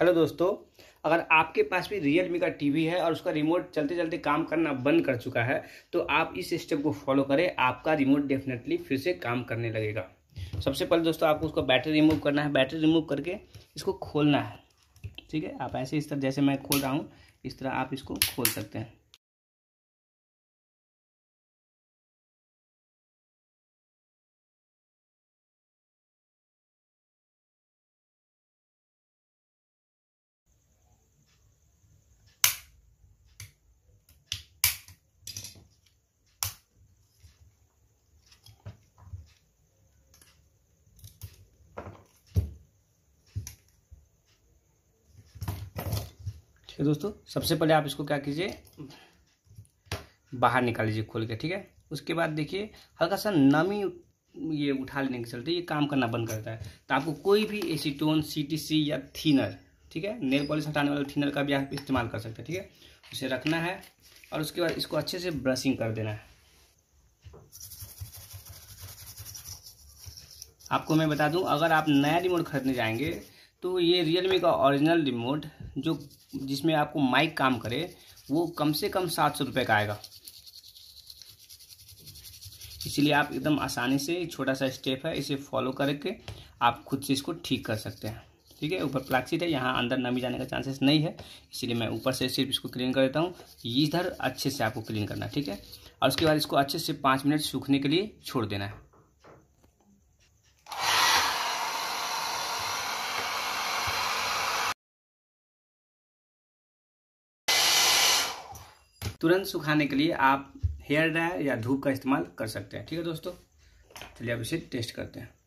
hello दोस्तों अगर आपके पास भी रियल मी का टीवी है और उसका रिमोट चलते चलते काम करना बंद कर चुका है तो आप इस स्टेप को फॉलो करें आपका रिमोट डेफिनेटली फिर से काम करने लगेगा सबसे पहले दोस्तों आपको उसका बैटरी रिमूव करना है बैटरी रिमूव करके इसको खोलना है ठीक है आप ऐसे इस तरह जैसे मैं खोल रहा हूँ इस तरह आप इसको खोल सकते हैं तो दोस्तों सबसे पहले आप इसको क्या कीजिए बाहर निकाल लीजिए खोल के ठीक है उसके बाद देखिए हल्का सा नमी ये उठा लेने के चलते ये काम करना बंद करता है तो आपको कोई भी एसीटोन सी या थीनर ठीक है नेल पॉलिश हटाने वाला थीनर का भी आप इस्तेमाल कर सकते हैं ठीक है उसे रखना है और उसके बाद इसको अच्छे से ब्रशिंग कर देना है आपको मैं बता दूं अगर आप नया रिमोट खरीदने जाएंगे तो ये रियलमी का ओरिजिनल रिमोट जो जिसमें आपको माइक काम करे वो कम से कम सात सौ रुपये का आएगा इसलिए आप एकदम आसानी से छोटा सा स्टेप है इसे फॉलो करके आप खुद से इसको ठीक कर सकते हैं ठीक है ऊपर प्लाक्सीट है यहाँ अंदर नमी जाने का चांसेस नहीं है इसलिए मैं ऊपर से सिर्फ इसको क्लीन कर देता हूँ इधर अच्छे से आपको क्लीन करना ठीक है और उसके बाद इसको अच्छे से पाँच मिनट सूखने के लिए छोड़ देना है तुरंत सुखाने के लिए आप हेयर ड्रायर या धूप का इस्तेमाल कर सकते हैं ठीक है दोस्तों चलिए अब इसे टेस्ट करते हैं